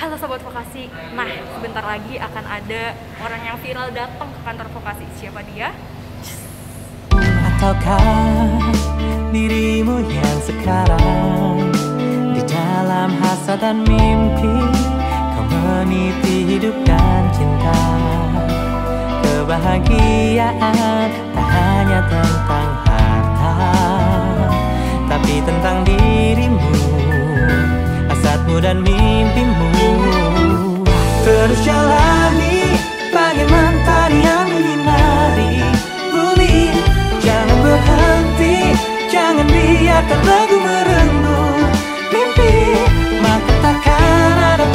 Halo Sobat Vokasi, nah sebentar lagi akan ada orang yang viral datang ke kantor Vokasi Siapa dia? Ataukah dirimu yang sekarang Di dalam hasrat dan mimpi Kau meniti hidup dan cinta Kebahagiaan tak hanya tentang harta Tapi tentang diri aku dan mimpimu Terus jalani bagai mentari yang menyinari bumi Jangan berhenti, jangan biarkan lagu merenung mimpi Maka takkan ada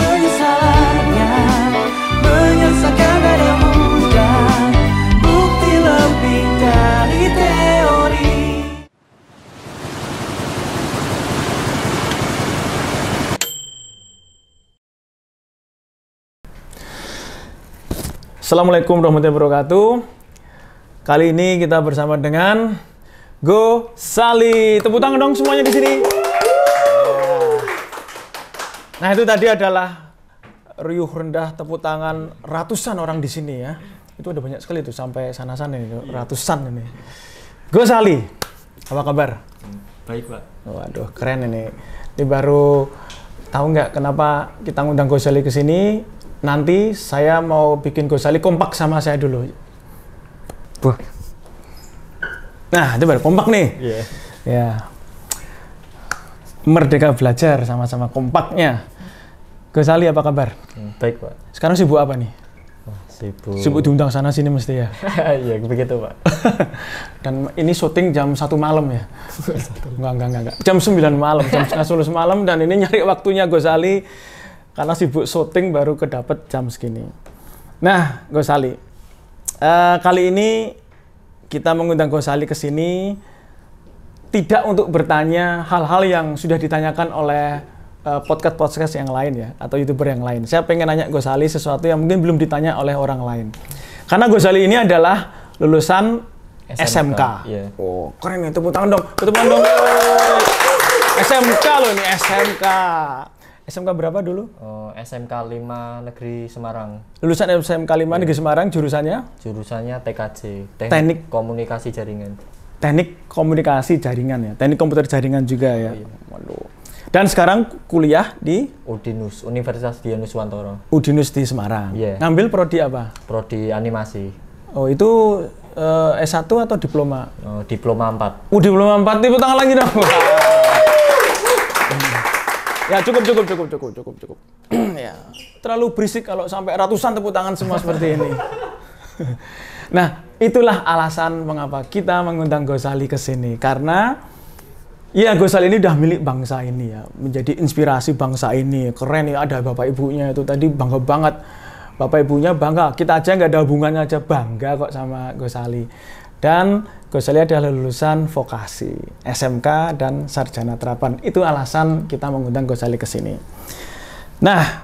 Assalamualaikum warahmatullahi wabarakatuh. Kali ini kita bersama dengan Go Sali. Tepuk tangan dong semuanya di sini. Nah, itu tadi adalah riuh rendah tepuk tangan ratusan orang di sini ya. Itu ada banyak sekali tuh sampai sana-sana ini, iya. ratusan ini. Go Sali. Apa kabar? Baik, Pak. Waduh, keren ini. Ini baru tahu nggak kenapa kita ngundang Go Sali ke sini? nanti saya mau bikin Gosali kompak sama saya dulu. Buh. Nah, itu baru kompak nih. Iya. Yeah. Yeah. Merdeka belajar sama-sama kompaknya. Gosali apa kabar? Hmm, baik, Pak. Sekarang sibuk apa nih? sibuk. Sibuk diundang sana sini mesti ya. Iya, begitu, Pak. Dan ini syuting jam satu malam ya. enggak, enggak, enggak, enggak. Jam 9 malam, jam 10 malam dan ini nyari waktunya Gosali karena sibuk syuting baru kedapet jam segini. Nah, Gosali, uh, kali ini kita mengundang Gosali ke sini tidak untuk bertanya hal-hal yang sudah ditanyakan oleh eh, podcast-podcast uh, yang lain ya atau youtuber yang lain. Saya pengen nanya Gosali sesuatu yang mungkin belum ditanya oleh orang lain. Karena Gosali ini adalah lulusan SMK. SMK. Yeah. Oh, keren ya tepuk tangan dong. Tepuk tangan dong. SMK loh ini SMK. SMK berapa dulu? Oh, SMK 5 Negeri Semarang. Lulusan SMK 5 yeah. Negeri Semarang jurusannya? Jurusannya TKJ, Teknik, Teknik Komunikasi Jaringan. Teknik Komunikasi Jaringan ya. Teknik Komputer Jaringan juga oh, ya. iya. Waduh. Dan sekarang kuliah di Udinus, Universitas Dianus Wantoro. Udinus di Semarang. Yeah. Ngambil prodi apa? Prodi animasi. Oh, itu uh, eh, S1 atau diploma? Oh, diploma 4. Oh, diploma 4. Tepuk tangan lagi dong. Ya cukup cukup cukup cukup cukup cukup. ya terlalu berisik kalau sampai ratusan tepuk tangan semua seperti ini. nah itulah alasan mengapa kita mengundang Gosali ke sini karena ya Gosali ini udah milik bangsa ini ya, menjadi inspirasi bangsa ini. Keren ya, ada bapak ibunya itu tadi bangga banget. Bapak ibunya bangga, kita aja nggak ada hubungannya aja bangga kok sama Gosali. Dan Gus adalah lulusan vokasi, SMK dan sarjana terapan. Itu alasan kita mengundang Gosali ke sini. Nah,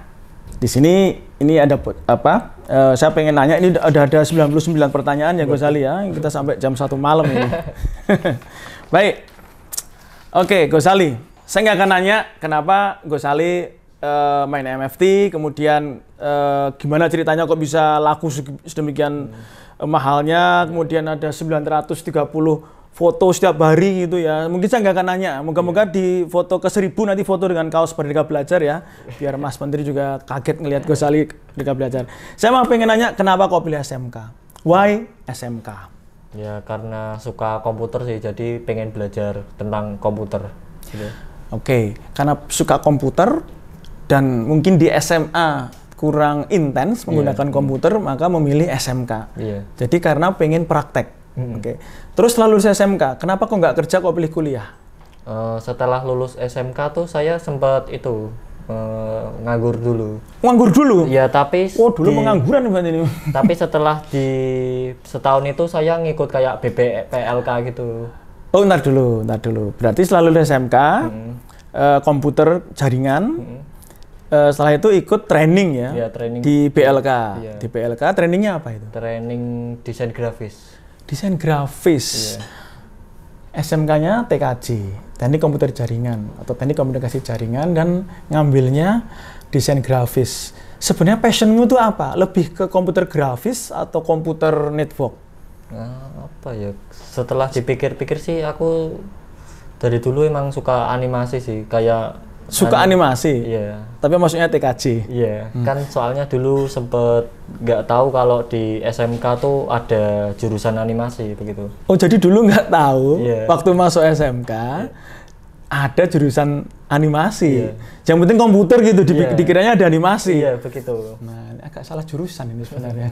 di sini ini ada apa? E, saya pengen nanya ini ada ada 99 pertanyaan ya Gosali ya. Kita sampai jam 1 malam ini. Baik. Oke, okay, Saya nggak akan nanya kenapa Gosali uh, main MFT, kemudian uh, gimana ceritanya kok bisa laku sedemikian hmm. mahalnya, kemudian ada 930 foto setiap hari gitu ya. Mungkin saya nggak akan nanya, moga-moga iya. di foto ke seribu nanti foto dengan kaos Merdeka Belajar ya, biar Mas Menteri juga kaget ngelihat Gosali Merdeka Belajar. Saya mau pengen nanya, kenapa kok pilih SMK? Why SMK? Ya karena suka komputer sih, jadi pengen belajar tentang komputer. Gitu. Oke, okay. karena suka komputer, dan mungkin di SMA kurang intens menggunakan yeah. Iya. komputer maka memilih SMK. Yeah. Jadi karena pengen praktek. mm Oke. Okay. Terus lulus SMK, kenapa kok nggak kerja kok pilih kuliah? Uh, setelah lulus SMK tuh saya sempat itu uh, nganggur dulu. Nganggur dulu? Ya tapi. Oh dulu di, mengangguran ini. Tapi setelah di setahun itu saya ngikut kayak BPLK gitu. Oh ntar dulu, ntar dulu. Berarti selalu lulus SMK, uh, mm. eh, komputer jaringan. Uh, setelah itu ikut training ya, ya training. di BLK. Ya. Di BLK trainingnya apa itu? Training desain grafis. Desain grafis. Ya. SMK-nya TKJ, teknik komputer jaringan atau teknik komunikasi jaringan dan ngambilnya desain grafis. Sebenarnya passionmu itu apa? Lebih ke komputer grafis atau komputer network? Nah, apa ya? Setelah dipikir-pikir sih aku dari dulu emang suka animasi sih, kayak suka kan, animasi. Iya. Tapi maksudnya TKJ. Iya. Hmm. Kan soalnya dulu sempet nggak tahu kalau di SMK tuh ada jurusan animasi begitu. Oh jadi dulu nggak tahu. Iya. Waktu masuk SMK iya. ada jurusan animasi. Iya. Yang penting komputer gitu di, iya. dikiranya ada animasi. Iya begitu. Nah agak salah jurusan ini sebenarnya.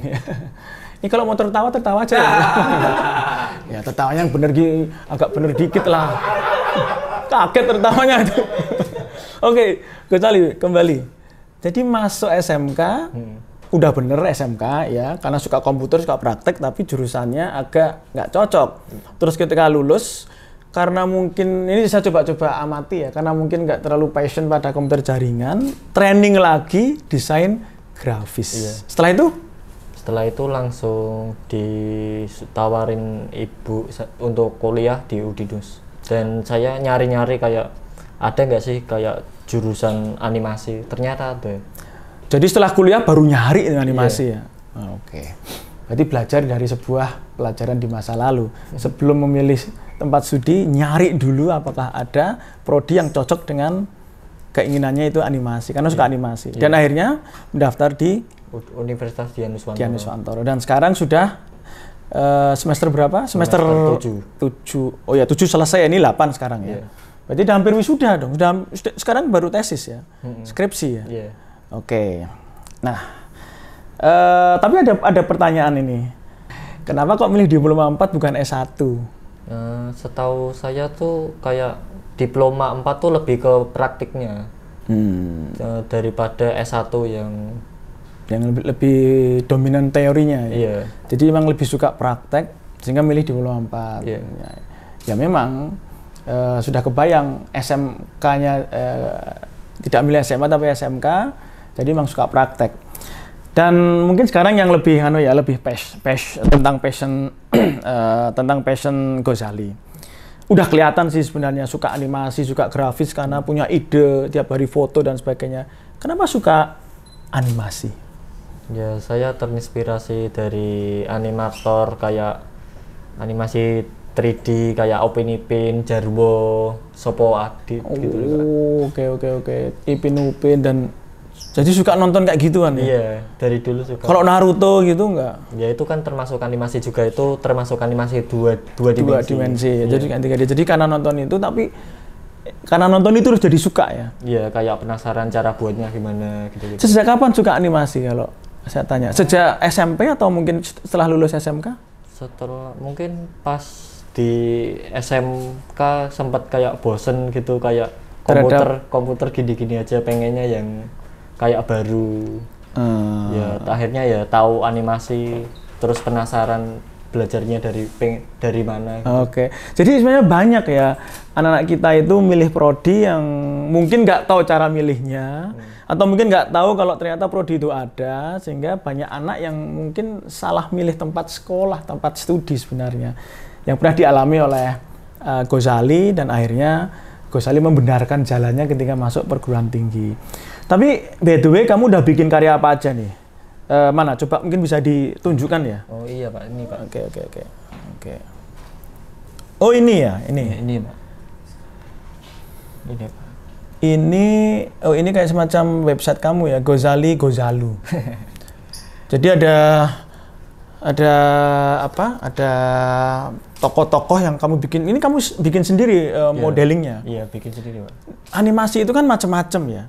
ini kalau mau tertawa tertawa aja. ya, ya tertawanya yang bener agak bener dikit lah. Kaget tertawanya itu. Oke, okay, kembali kembali. Jadi masuk SMK, hmm. udah bener SMK ya, karena suka komputer, suka praktek, tapi jurusannya agak nggak cocok. Terus ketika lulus, karena mungkin ini saya coba-coba amati ya, karena mungkin nggak terlalu passion pada komputer jaringan, training lagi desain grafis. Iya. Setelah itu? Setelah itu langsung ditawarin ibu untuk kuliah di Udinus. Dan saya nyari-nyari kayak ada nggak sih kayak jurusan animasi? Ternyata ada. Jadi setelah kuliah baru nyari animasi yeah. ya. Ah, oke. Okay. Berarti belajar dari sebuah pelajaran di masa lalu. Sebelum memilih tempat studi, nyari dulu apakah ada prodi yang cocok dengan keinginannya itu animasi karena yeah. suka iya. animasi yeah. dan akhirnya mendaftar di Universitas Dianus Dianus Wantoro dan sekarang sudah uh, semester berapa? Semester, semester 7. Oh ya, 7 selesai ini 8 sekarang yeah. ya. Iya. Berarti udah hampir wisuda dong. Sudah, sudah sekarang baru tesis ya, hmm. skripsi ya. Yeah. Oke. Okay. Nah, uh, tapi ada ada pertanyaan ini. Kenapa kok milih diploma 4 bukan S1? Uh, eh, setahu saya tuh kayak diploma 4 tuh lebih ke praktiknya. Hmm. Uh, daripada S1 yang yang lebih, lebih dominan teorinya ya. Yeah. Jadi memang lebih suka praktek sehingga milih diploma 4. Yeah. Ya, ya memang Eh, sudah kebayang SMK-nya e, eh, tidak milih SMA tapi SMK, jadi memang suka praktek. Dan mungkin sekarang yang lebih anu ya lebih pes, pes tentang passion e, tentang passion Gozali. Udah kelihatan sih sebenarnya suka animasi, suka grafis karena punya ide tiap hari foto dan sebagainya. Kenapa suka animasi? Ya, saya terinspirasi dari animator kayak animasi 3D kayak Open Ipin, Jarwo, Sopo Adit gitu oh, gitu. Oke oke oke. Ipin Upin dan jadi suka nonton kayak gituan ya? Iya, dari dulu suka. Kalau Naruto gitu enggak? Ya itu kan termasuk animasi juga itu termasuk animasi dua dua dimensi. Dua dimensi. Ya. Jadi kan tiga Jadi karena nonton itu tapi karena nonton itu terus jadi suka ya? Iya, kayak penasaran cara buatnya gimana gitu. -gitu. Sejak kapan suka animasi kalau saya tanya? Sejak SMP atau mungkin setelah lulus SMK? Setelah mungkin pas di SMK sempat kayak bosen gitu kayak komputer Terhadap. komputer gini-gini aja pengennya yang kayak baru hmm. ya akhirnya ya tahu animasi terus penasaran belajarnya dari peng, dari mana gitu. oke jadi sebenarnya banyak ya anak-anak kita itu milih prodi yang mungkin nggak tahu cara milihnya hmm. atau mungkin nggak tahu kalau ternyata prodi itu ada sehingga banyak anak yang mungkin salah milih tempat sekolah tempat studi sebenarnya yang pernah dialami oleh uh, Ghazali dan akhirnya Ghazali membenarkan jalannya ketika masuk perguruan tinggi. Tapi by the way kamu udah bikin karya apa aja nih? Uh, mana? Coba mungkin bisa ditunjukkan ya. Oh iya pak, ini pak. Oke oke oke oke. Oh ini ya, ini. Ya, ini pak. Ini pak. Ini, oh ini kayak semacam website kamu ya, Gozali Gozalu. Jadi ada ada apa? Ada tokoh-tokoh yang kamu bikin ini kamu bikin sendiri uh, eh, yeah. modelingnya iya yeah, bikin sendiri pak animasi itu kan macam-macam ya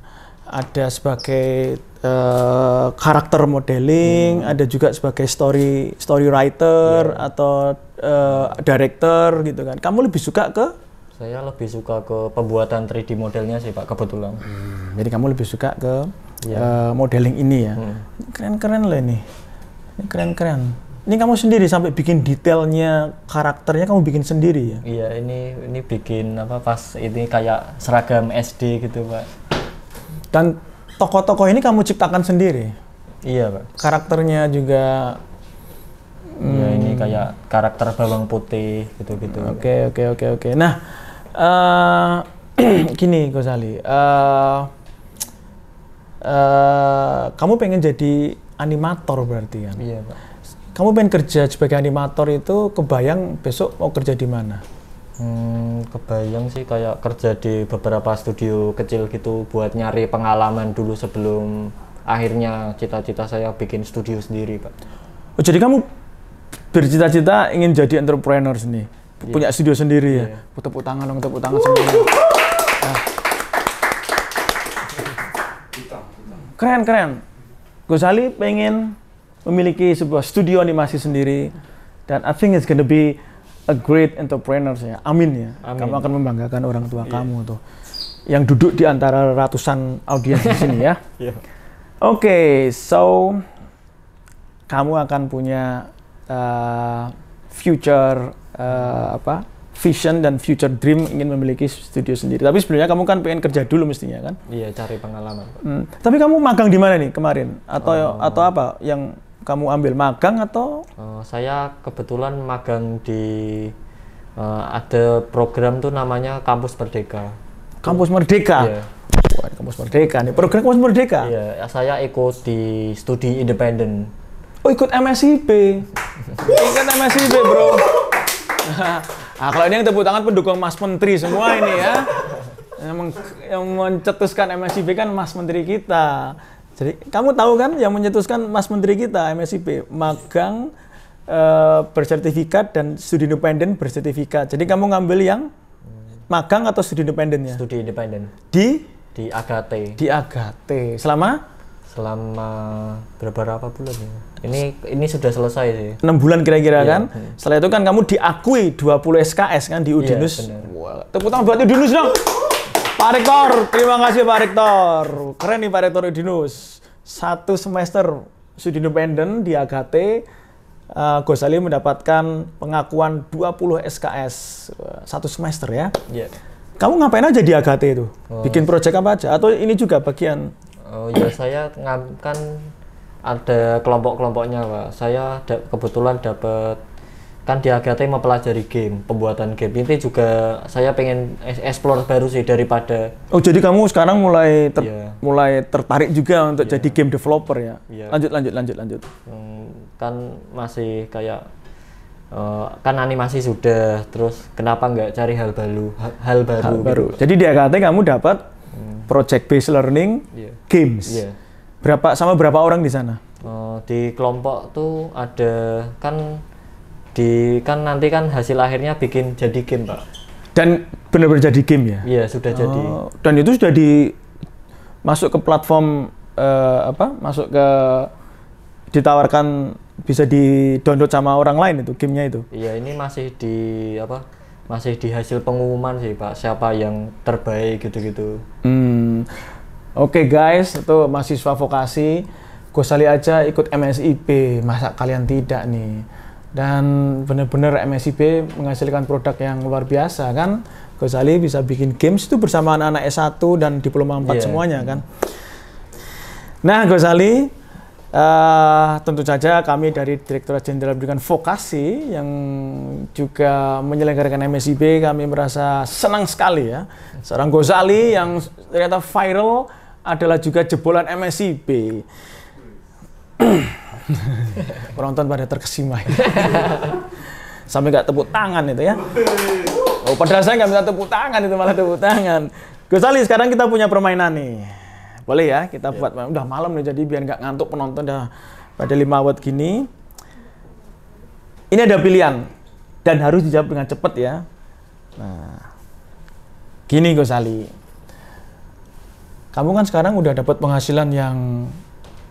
ada sebagai uh, karakter modeling hmm. ada juga sebagai story story writer yeah. atau uh, director gitu kan kamu lebih suka ke saya lebih suka ke pembuatan 3D modelnya sih pak kebetulan hmm. jadi kamu lebih suka ke yeah. Iya. uh, modeling ini ya hmm. keren-keren hmm. loh ini keren-keren ini kamu sendiri sampai bikin detailnya karakternya kamu bikin sendiri ya? Iya ini ini bikin apa pas ini kayak seragam SD gitu pak. Dan tokoh-tokoh ini kamu ciptakan sendiri? Iya pak. Karakternya juga. Iya hmm. ini kayak karakter bawang putih gitu-gitu. Oke oke oke oke. Nah uh, gini Gozali, uh, uh, kamu pengen jadi animator berarti kan? Iya pak kamu pengen kerja sebagai animator itu kebayang besok mau kerja di mana? Hmm, kebayang sih kayak kerja di beberapa studio kecil gitu buat nyari pengalaman dulu sebelum akhirnya cita-cita saya bikin studio sendiri, Pak. Oh, jadi kamu bercita-cita ingin jadi entrepreneur sini yeah. punya studio sendiri yeah. ya? Yeah. Tepuk tangan dong, tepuk tangan sendiri. Nah. Keren, keren. Ali pengen memiliki sebuah studio animasi sendiri dan I think it's gonna be a great entrepreneur ya. Amin ya. Amin. Kamu akan membanggakan orang tua yeah. kamu tuh. Yang duduk di antara ratusan audiens di sini ya. Yeah. Oke, okay, so kamu akan punya uh, future uh, apa? vision dan future dream ingin memiliki studio sendiri. Tapi sebenarnya kamu kan pengen kerja dulu mestinya kan? Iya, cari pengalaman. Hmm. Tapi kamu magang di mana nih kemarin? Atau oh. atau apa yang kamu ambil magang atau? Uh, saya kebetulan magang di uh, ada program tuh namanya Kampus Merdeka. Kampus Merdeka. Yeah. Wah, kampus Merdeka nih. Program Kampus Merdeka. yeah, saya ikut di studi independen. Oh, ikut MSIB. ikut MSIB, Bro. nah, kalau ini yang tepuk tangan pendukung Mas Menteri semua ini ya. Yang, mencetuskan MSIB kan Mas Menteri kita. Jadi kamu tahu kan yang menyetuskan Mas Menteri kita MSIP magang uh, bersertifikat dan studi independen bersertifikat. Jadi kamu ngambil yang magang atau studi independennya? Studi independen. Di di AKT. Di AKT. Selama selama berapa bulan ya? Ini ini sudah selesai sih. 6 bulan kira-kira yeah. kan. Hmm. Setelah itu kan kamu diakui 20 SKS kan di Udinus. Yeah, iya, tepuk tangan buat Udinus dong. Pak Rektor, terima kasih Pak Rektor. Keren nih Pak Rektor Udinus. Satu semester studi independen di AKT, uh, eh, Gosali mendapatkan pengakuan 20 SKS satu semester ya. Yeah. Kamu ngapain aja di AKT itu? Oh. Bikin proyek apa aja? Atau ini juga bagian? Oh ya saya kan ada kelompok-kelompoknya pak. Saya da kebetulan dapat kan di Agate mempelajari game, pembuatan game. Ini juga saya pengen explore baru sih daripada Oh, jadi kamu sekarang mulai ter yeah. mulai tertarik juga untuk yeah. jadi game developer ya. Yeah. Lanjut lanjut lanjut lanjut. Hmm, kan masih kayak uh, kan animasi sudah, terus kenapa nggak cari hal baru, hal, hal baru. gitu. Jadi di Agate kamu dapat hmm. project based learning yeah. games. Yeah. Berapa sama berapa orang di sana? Eh, di kelompok tuh ada kan di kan nanti kan hasil akhirnya bikin jadi game pak dan benar-benar jadi game ya iya sudah oh, jadi dan itu sudah di masuk ke platform uh, apa masuk ke ditawarkan bisa di download sama orang lain itu gamenya itu iya ini masih di apa masih di hasil pengumuman sih pak siapa yang terbaik gitu-gitu hmm. oke okay, guys itu mahasiswa vokasi gue sali aja ikut MSIP masa kalian tidak nih dan benar-benar MSIB menghasilkan produk yang luar biasa kan Gozali bisa bikin games itu bersama anak-anak S1 dan diploma 4 yeah. semuanya kan nah Gozali uh, eh, tentu saja kami dari Direktorat Jenderal Pendidikan Vokasi yang juga menyelenggarakan MSIB kami merasa senang sekali ya seorang Gozali yang ternyata viral adalah juga jebolan MSIB Penonton pada terkesima. Sampai nggak tepuk tangan itu ya. Oh, padahal saya nggak minta tepuk tangan itu malah tepuk tangan. Gus Ali, sekarang kita punya permainan nih. Boleh ya, kita yeah. buat udah malam nih jadi biar nggak ngantuk penonton dah pada lima watt gini. Ini ada pilihan dan harus dijawab dengan cepat ya. Nah, gini Gus Ali, kamu kan sekarang udah dapat penghasilan yang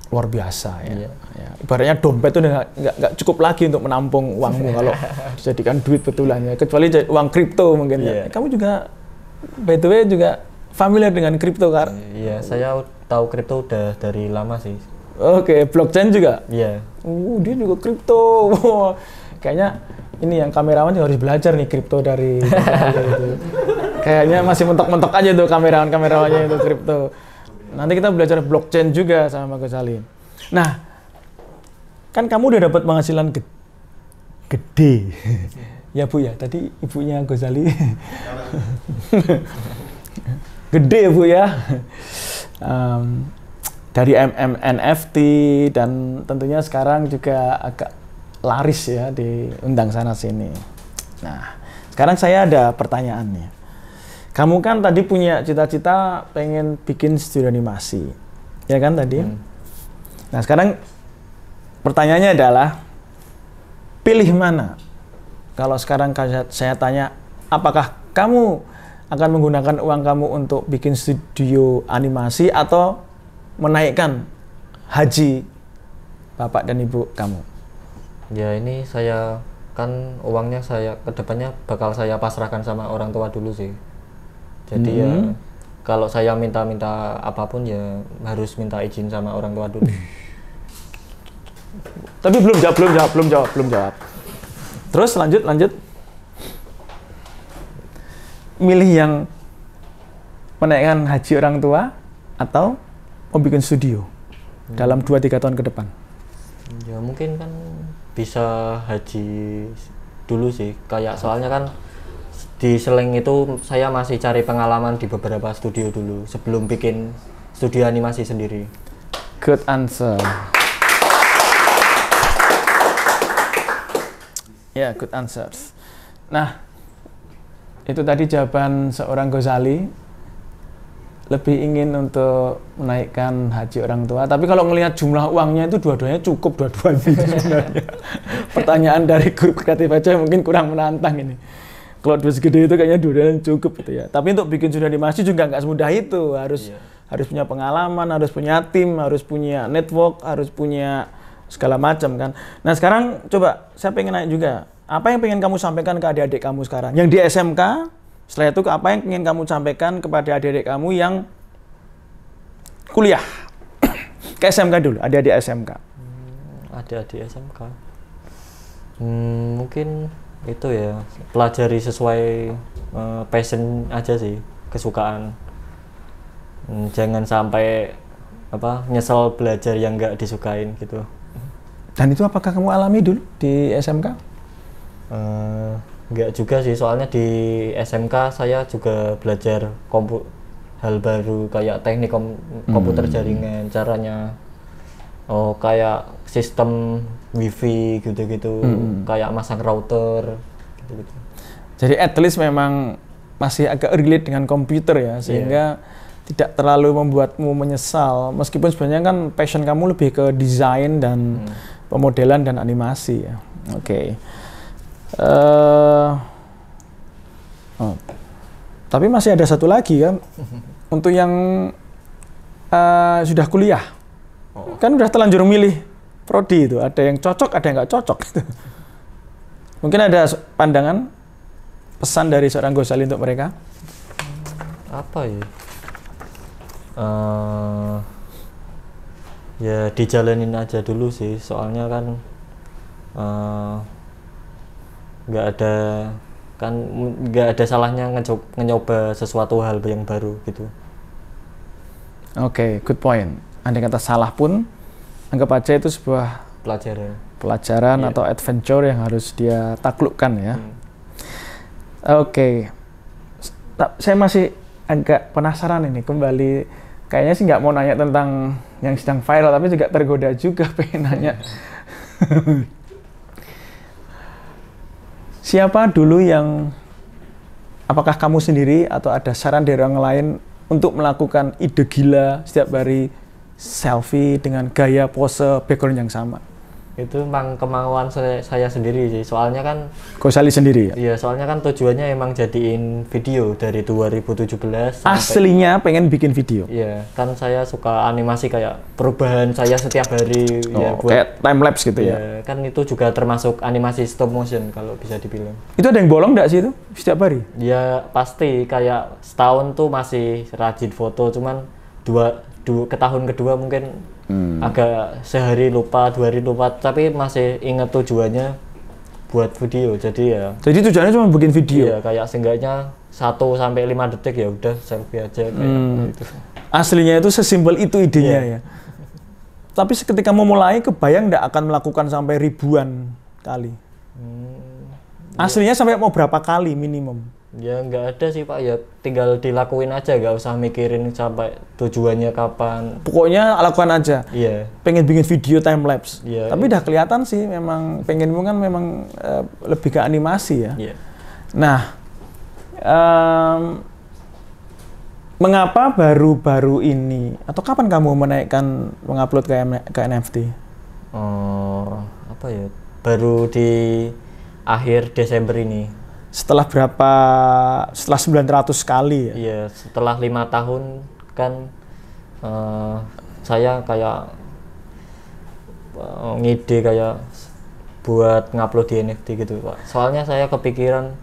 luar biasa ya. Yeah. Ya. Ibaratnya dompet itu nggak cukup lagi untuk menampung uangmu kalau dijadikan duit betulannya. Kecuali uang kripto mungkin. Yeah. Iya. Kamu juga by the way juga familiar dengan kripto kan? Iya, yeah, saya tahu kripto udah dari lama sih. Oke, okay, blockchain juga? Iya. Yeah. Uh, dia juga kripto. Kayaknya ini yang kamerawan juga harus belajar nih kripto dari, Kayaknya masih mentok-mentok aja tuh kamerawan-kamerawannya itu kripto. Nanti kita belajar blockchain juga sama Gus Salim. Nah, kan kamu udah dapat penghasilan gede. gede. ya Bu ya, tadi ibunya Gozali. gede Bu ya. Um, dari MMNFT dan tentunya sekarang juga agak laris ya di undang sana sini. Nah, sekarang saya ada pertanyaan nih. Kamu kan tadi punya cita-cita pengen bikin studio animasi, ya kan tadi? Hmm. Nah sekarang pertanyaannya adalah pilih mana? Kalau sekarang saya tanya, apakah kamu akan menggunakan uang kamu untuk bikin studio animasi atau menaikkan haji bapak dan ibu kamu? Ya ini saya kan uangnya saya kedepannya bakal saya pasrahkan sama orang tua dulu sih jadi hmm. ya mm-hmm. kalau saya minta-minta apapun ya harus minta izin sama orang tua dulu tapi belum jawab belum jawab belum jawab belum jawab terus lanjut lanjut milih yang menaikkan haji orang tua atau mau bikin studio hmm. dalam 2-3 tahun ke depan? Ya mungkin kan bisa haji dulu sih, kayak soalnya kan di seling itu saya masih cari pengalaman di beberapa studio dulu sebelum bikin studio animasi sendiri. Good answer. Ya, yeah, good answers. Nah, itu tadi jawaban seorang Gozali lebih ingin untuk menaikkan haji orang tua. Tapi kalau melihat jumlah uangnya itu dua-duanya cukup dua-duanya Pertanyaan dari grup kreatif aja mungkin kurang menantang ini kalau duit segede itu kayaknya durian cukup gitu ya. Tapi untuk bikin sudah di juga nggak semudah itu. Harus yeah. harus punya pengalaman, harus punya tim, harus punya network, harus punya segala macam kan. Nah sekarang coba saya pengen naik juga, apa yang pengen kamu sampaikan ke adik-adik kamu sekarang? Yang di SMK, setelah itu apa yang ingin kamu sampaikan kepada adik-adik kamu yang kuliah? ke SMK dulu, adik-adik SMK. Hmm, adik-adik SMK. Hmm, mungkin itu ya pelajari sesuai uh, passion aja sih kesukaan hmm, jangan sampai apa nyesel belajar yang nggak disukain gitu dan itu apakah kamu alami dulu di SMK uh, eh, nggak juga sih soalnya di SMK saya juga belajar kompu hal baru kayak teknik kom komputer hmm. jaringan caranya oh kayak sistem wifi gitu-gitu hmm. kayak masang router gitu-gitu jadi at least memang masih agak relate dengan komputer ya iya. sehingga yeah. tidak terlalu membuatmu menyesal meskipun sebenarnya kan passion kamu lebih ke desain dan hmm. pemodelan dan animasi ya oke okay. uh, eh, oh. tapi masih ada satu lagi kan untuk yang uh, sudah kuliah oh. kan udah terlanjur milih prodi itu ada yang cocok ada yang nggak cocok gitu. mungkin ada pandangan pesan dari seorang Gosali untuk mereka apa ya uh, ya dijalanin aja dulu sih soalnya kan eh, nggak uh, ada kan nggak ada salahnya ngecoba, sesuatu hal yang baru gitu oke okay, good point andai kata salah pun anggap aja itu sebuah pelajaran pelajaran yeah. atau adventure yang harus dia taklukkan ya. Hmm. Oke. Okay. Saya masih agak penasaran ini kembali kayaknya sih nggak mau nanya tentang yang sedang viral tapi juga tergoda juga pengen nanya. Siapa dulu yang apakah kamu sendiri atau ada saran dari orang lain untuk melakukan ide gila setiap hari selfie dengan gaya pose background yang sama itu memang kemauan saya, saya sendiri sih soalnya kan Gosali sendiri ya? iya soalnya kan tujuannya emang jadiin video dari 2017 aslinya sampai, pengen bikin video iya kan saya suka animasi kayak perubahan saya setiap hari ya, oh, ya buat kayak time lapse gitu ya? iya, ya kan itu juga termasuk animasi stop motion kalau bisa dibilang itu ada yang bolong gak sih itu setiap hari ya pasti kayak setahun tuh masih rajin foto cuman dua kedua ke tahun kedua mungkin hmm. agak sehari lupa dua hari lupa tapi masih ingat tujuannya buat video jadi ya jadi tujuannya cuma bikin video ya kayak seenggaknya satu sampai lima detik ya udah selfie aja kayak hmm. gitu. aslinya itu sesimpel itu idenya yeah. ya tapi ketika mau mulai kebayang tidak akan melakukan sampai ribuan kali hmm, iya. aslinya sampai mau berapa kali minimum ya nggak ada sih pak ya tinggal dilakuin aja nggak usah mikirin sampai tujuannya kapan pokoknya lakukan aja iya yeah. pengen bikin video time lapse yeah, tapi yeah. udah kelihatan sih memang pengen kan memang uh, lebih ke animasi ya yeah. nah um, mengapa baru-baru ini atau kapan kamu menaikkan mengupload ke, ke NFT oh apa ya baru di akhir Desember ini setelah berapa setelah 900 kali ya? Iya, setelah lima tahun kan uh, saya kayak uh, ngide kayak buat ngupload di NFT gitu pak. Soalnya saya kepikiran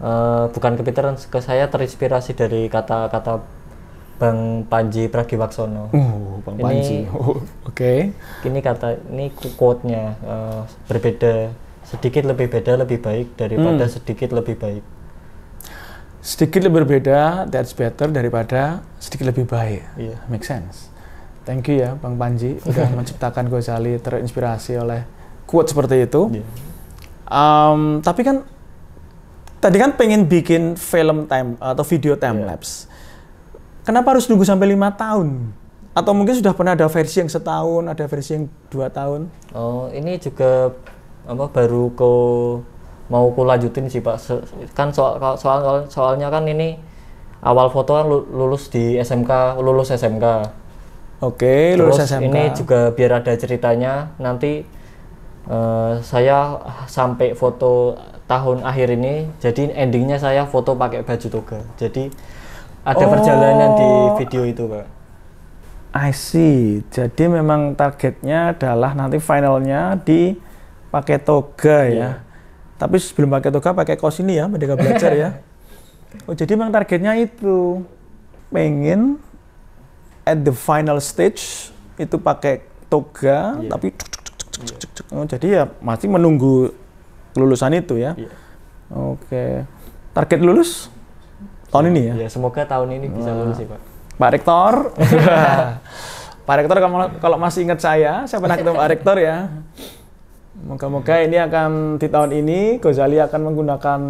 uh, bukan kepikiran ke saya terinspirasi dari kata-kata Bang Panji Pragiwaksono. Uh, Bang ini, Panji. Oh, Oke. Okay. Ini kata ini quote-nya uh, berbeda sedikit lebih beda lebih baik daripada hmm. sedikit lebih baik sedikit lebih berbeda that's better daripada sedikit lebih baik yeah. make sense thank you ya bang Panji sudah menciptakan Gozali terinspirasi oleh quote seperti itu yeah. um, tapi kan tadi kan pengen bikin film time atau video iya. time yeah. lapse kenapa harus nunggu sampai lima tahun atau mungkin sudah pernah ada versi yang setahun ada versi yang dua tahun oh ini juga apa baru ke mau ku lanjutin sih pak kan soal, soal soal soalnya kan ini awal foto kan lulus di SMK lulus SMK oke lulus SMK ini juga biar ada ceritanya nanti uh, saya sampai foto tahun akhir ini jadi endingnya saya foto pakai baju toga jadi ada oh, perjalanan di video itu pak I see jadi memang targetnya adalah nanti finalnya di pakai toga ya. ya. Tapi sebelum pakai toga pakai kos ini ya Merdeka Belajar ya. Oh, jadi memang targetnya itu pengen at the final stage itu pakai toga yeah. tapi cuk, cuk, cuk, cuk, cuk, cuk, cuk. Oh, jadi ya masih menunggu lulusan itu ya. Yeah. Oke. Okay. Target lulus tahun iya. ini ya? Ya, semoga tahun ini bisa nah. lulus sih, Pak. Pak Rektor. Pak Rektor kalau, kalau masih ingat saya, saya pernah ketemu Pak Rektor ya. Moga-moga ini akan di tahun ini Gozali akan menggunakan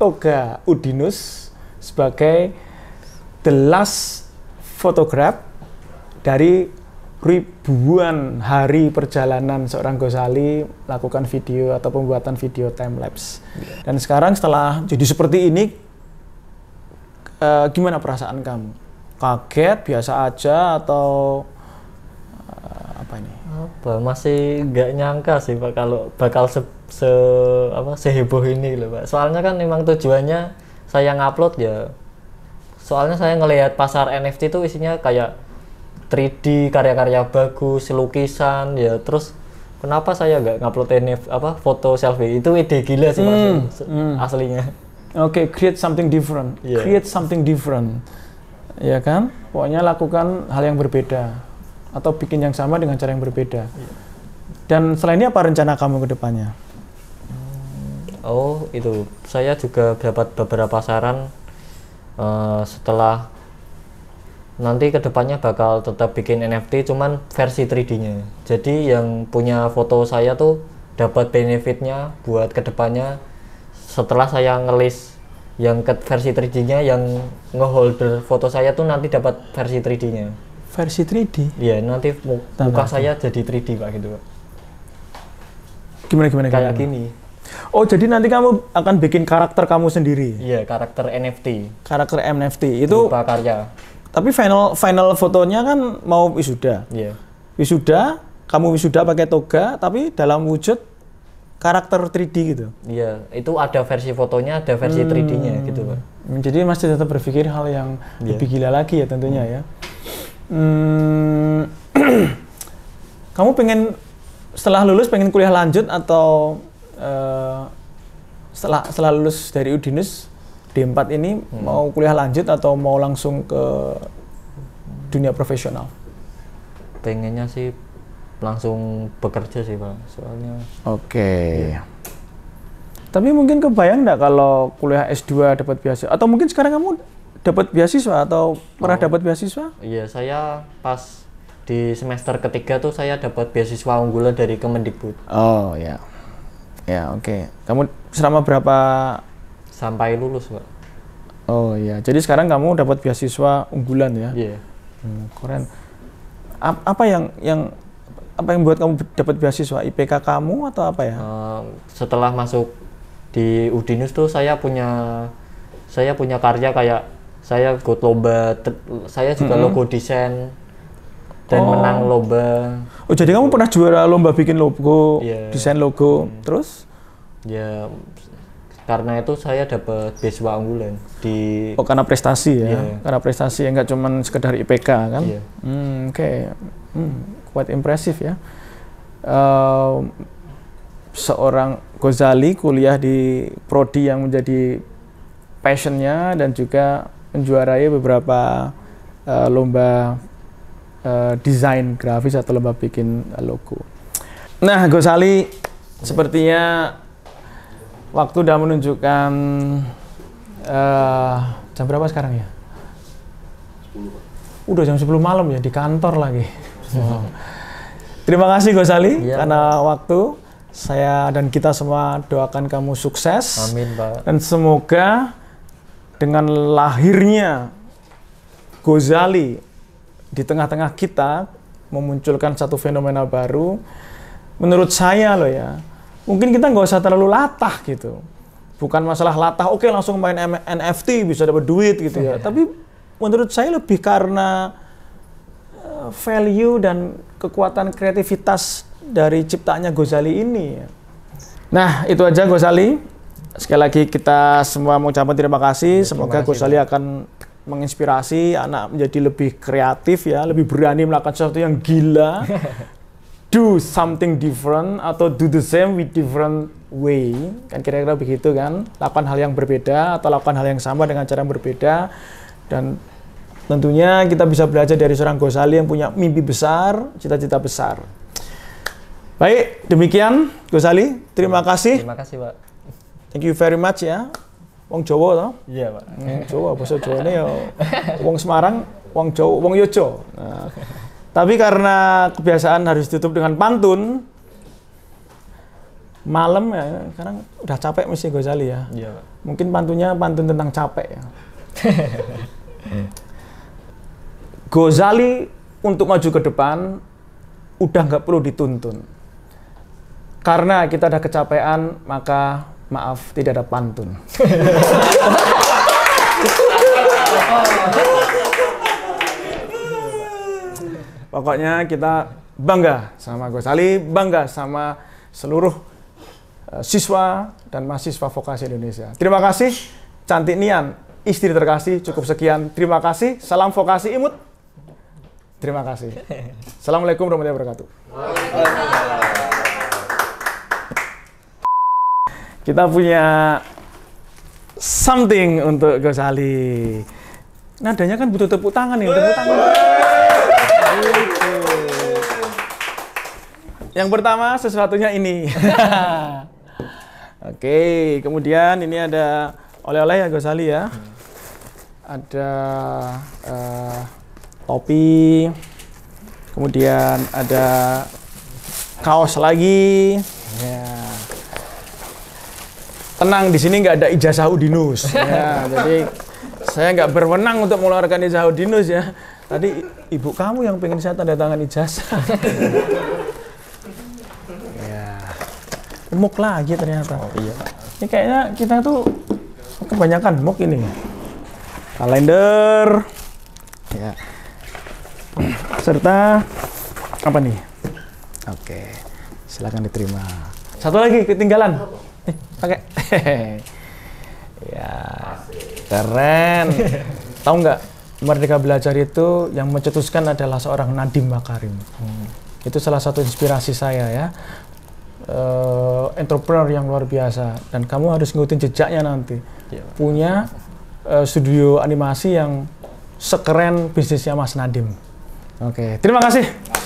toga Udinus sebagai the last photograph dari ribuan hari perjalanan seorang Gozali lakukan video atau pembuatan video timelapse iya. Dan sekarang setelah jadi seperti ini uh, gimana perasaan kamu? Kaget, biasa aja atau apa masih nggak nyangka sih pak kalau bakal se, se apa seheboh ini loh pak soalnya kan memang tujuannya saya ngupload ya soalnya saya ngelihat pasar NFT itu isinya kayak 3D karya-karya bagus lukisan ya terus kenapa saya nggak ngupload NFT apa foto selfie itu ide gila sih hmm, pak hmm. aslinya oke okay, create something different yeah. create something different ya kan pokoknya lakukan hal yang berbeda atau bikin yang sama dengan cara yang berbeda. Iya. Dan selain ini apa rencana kamu ke depannya? Hmm, oh, itu. Saya juga dapat beberapa saran uh, setelah nanti ke depannya bakal tetap bikin NFT cuman versi 3D-nya. Jadi yang punya foto saya tuh dapat benefitnya buat ke depannya setelah saya ngelis yang ke versi 3D-nya yang ngeholder foto saya tuh nanti dapat versi 3D-nya versi 3D. Iya, nanti nah, muka Tantang. Nah, muka saya nah. jadi 3D Pak gitu, Gimana gimana kayak gimana? gini. Oh, jadi nanti kamu akan bikin karakter kamu sendiri. Iya, karakter NFT. Karakter NFT itu Lupa karya. Tapi final final fotonya kan mau wisuda. Iya. Wisuda, kamu wisuda pakai toga tapi dalam wujud karakter 3D gitu. Iya, itu ada versi fotonya, ada versi hmm. 3D-nya gitu, Pak. Hmm, jadi masih tetap berpikir hal yang yeah. lebih iya. gila lagi ya tentunya hmm. ya hmm, kamu pengen setelah lulus pengen kuliah lanjut atau uh, setelah setelah lulus dari Udinus D4 ini hmm. mau kuliah lanjut atau mau langsung ke dunia profesional? Pengennya sih langsung bekerja sih pak, soalnya. Oke. Okay. Tapi mungkin kebayang nggak kalau kuliah S2 dapat biasa? Atau mungkin sekarang kamu dapat beasiswa atau pernah oh. dapat beasiswa? Iya, saya pas di semester ketiga tuh saya dapat beasiswa unggulan dari Kemendikbud. Oh ya, ya oke. Okay. Kamu selama berapa? Sampai lulus, pak. Oh iya. jadi sekarang kamu dapat beasiswa unggulan ya? Iya. Yeah. Hmm, keren. A apa yang yang apa yang buat kamu dapat beasiswa IPK kamu atau apa ya? Uh, setelah masuk di Udinus tuh saya punya saya punya karya kayak saya ikut lomba saya juga mm -hmm. logo desain dan oh. menang lomba oh jadi kamu pernah juara lomba bikin logo yeah. desain logo hmm. terus ya karena itu saya dapat beasiswa unggulan di oh karena prestasi ya yeah. karena prestasi yang nggak cuma sekedar IPK kan yeah. hmm, oke okay. hmm, quite impresif ya um, seorang gozali kuliah di prodi yang menjadi passionnya dan juga menjuarai beberapa uh, lomba uh, desain grafis atau lomba bikin logo. Nah, Gus Ali sepertinya waktu sudah menunjukkan uh, jam berapa sekarang ya? 10. Udah jam 10 malam ya di kantor lagi. Iya. Oh. Terima kasih Gosali ya, karena Pak. waktu saya dan kita semua doakan kamu sukses. Amin, Pak. Dan semoga dengan lahirnya Gozali di tengah-tengah kita memunculkan satu fenomena baru menurut saya loh ya mungkin kita nggak usah terlalu latah gitu bukan masalah latah oke langsung main NFT bisa dapat duit gitu ya iya. tapi menurut saya lebih karena eh, value dan kekuatan kreativitas dari ciptanya Gozali ini ya. nah itu aja Gozali. Sekali lagi kita semua mengucapkan terima kasih. Ya, Semoga Gus Ali akan menginspirasi anak menjadi lebih kreatif ya, lebih berani melakukan sesuatu yang gila. do something different atau do the same with different way kan kira-kira begitu kan lakukan hal yang berbeda atau lakukan hal yang sama dengan cara yang berbeda dan tentunya kita bisa belajar dari seorang Gosali yang punya mimpi besar cita-cita besar baik demikian Gosali terima iya, kasih terima kasih Pak Thank you very much ya. Wong Jawa toh? Iya, Pak. Wong hmm, Jawa, basa Jawane ya wong Semarang, wong Jawa, wong Yojo. Nah, tapi karena kebiasaan harus ditutup dengan pantun, malam ya, sekarang udah capek mesti Gozali ya. Iya, Pak. Mungkin pantunnya pantun tentang capek ya. Gozali untuk maju ke depan udah nggak perlu dituntun. Karena kita ada kecapean, maka Maaf, tidak ada pantun. Pokoknya kita bangga sama Gus Ali, bangga sama seluruh eh, siswa dan mahasiswa vokasi Indonesia. Terima kasih, cantik Nian, istri terkasih, cukup sekian. Terima kasih, salam vokasi imut. Terima kasih. Assalamualaikum warahmatullahi wabarakatuh. Kita punya something untuk Gus Ali. Nadanya kan butuh tepuk tangan nih, tepuk tangan. Gitu. Yang pertama sesuatunya ini. Oke, kemudian ini ada oleh-oleh ya Gus Ali ya. Ada uh, topi, kemudian ada kaos lagi. Yeah tenang di sini nggak ada ijazah udinus ya jadi saya nggak berwenang untuk mengeluarkan ijazah udinus ya tadi ibu kamu yang pengen saya tanda tangan ijazah ya muk lagi ternyata oh, iya. ini kayaknya kita tuh kebanyakan muk ini kalender ya serta apa nih oke silakan diterima satu lagi ketinggalan Nih, pakai. ya, keren. Tahu nggak, Merdeka Belajar itu yang mencetuskan adalah seorang Nadim Makarim. Hmm. Itu salah satu inspirasi saya ya. Uh, entrepreneur yang luar biasa dan kamu harus ngikutin jejaknya nanti. Ya. Punya uh, studio animasi yang sekeren bisnisnya Mas Nadim. Oke, okay. terima kasih.